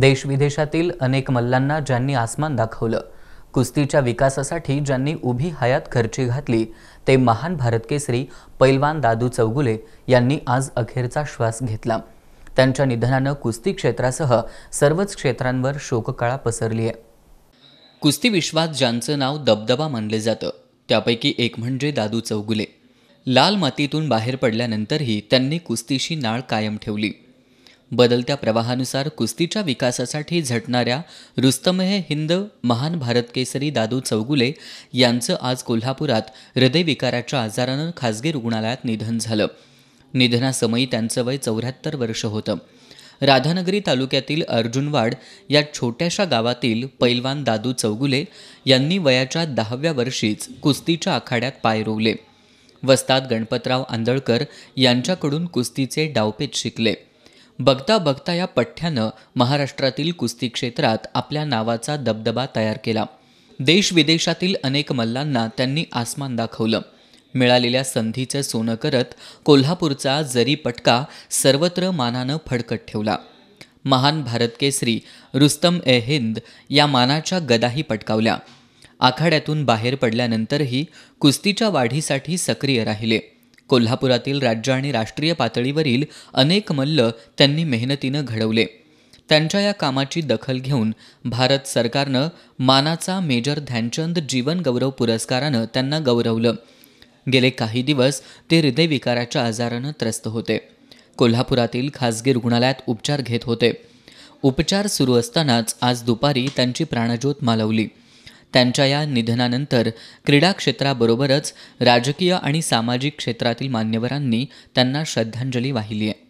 देशविदेशातील अनेक मल्लांना ज्यांनी आसमान दाखवलं कुस्तीच्या विकासासाठी ज्यांनी उभी हयात खर्ची घातली ते महान भारत केसरी पैलवान दादू चौगुले यांनी आज अखेरचा श्वास घेतला त्यांच्या निधनानं कुस्ती क्षेत्रासह सर्वच क्षेत्रांवर शोककळा पसरली आहे कुस्ती विश्वात ज्यांचं नाव दबदबा मानले जातं त्यापैकी एक म्हणजे दादू चौगुले लाल मातीतून बाहेर पडल्यानंतरही त्यांनी कुस्तीशी नाळ कायम ठेवली बदलत्या प्रवाहानुसार कुस्तीच्या विकासासाठी झटणाऱ्या रुस्तमहे हिंद महान भारत केसरी दादू चौगुले यांचं आज कोल्हापुरात हृदयविकाराच्या आजारानं खासगी रुग्णालयात निधन झालं निधनासमयी त्यांचं वय चौऱ्याहत्तर वर्ष होतं राधानगरी तालुक्यातील अर्जुनवाड या छोट्याशा गावातील पैलवान दादू चौगुले यांनी वयाच्या दहाव्या वर्षीच कुस्तीच्या आखाड्यात पाय रोवले वस्तात गणपतराव आंदळकर यांच्याकडून कुस्तीचे डावपेच शिकले बघता बघता या पठ्ठ्यानं महाराष्ट्रातील कुस्ती क्षेत्रात आपल्या नावाचा दबदबा तयार केला देश विदेशातील अनेक मल्लांना त्यांनी आसमान दाखवलं मिळालेल्या संधीचं सोनं करत कोल्हापूरचा जरी पटका सर्वत्र मानानं फडकत ठेवला महान भारत केसरी रुस्तम ए हिंद या मानाच्या गदाही पटकावल्या आखाड्यातून बाहेर पडल्यानंतरही कुस्तीच्या वाढीसाठी सक्रिय राहिले कोल्हापुरातील राज्य आणि राष्ट्रीय पातळीवरील अनेक मल्ल त्यांनी मेहनतीनं घडवले त्यांच्या या कामाची दखल घेऊन भारत सरकारनं मानाचा मेजर ध्यानचंद जीवन गौरव पुरस्कारानं त्यांना गौरवलं गेले काही दिवस ते हृदयविकाराच्या आजारानं त्रस्त होते कोल्हापुरातील खासगी रुग्णालयात उपचार घेत होते उपचार सुरू असतानाच आज दुपारी त्यांची प्राणज्योत मालवली त्यांच्या या निधनानंतर क्रीडा क्षेत्राबरोबरच राजकीय आणि सामाजिक क्षेत्रातील मान्यवरांनी त्यांना श्रद्धांजली वाहिली आहे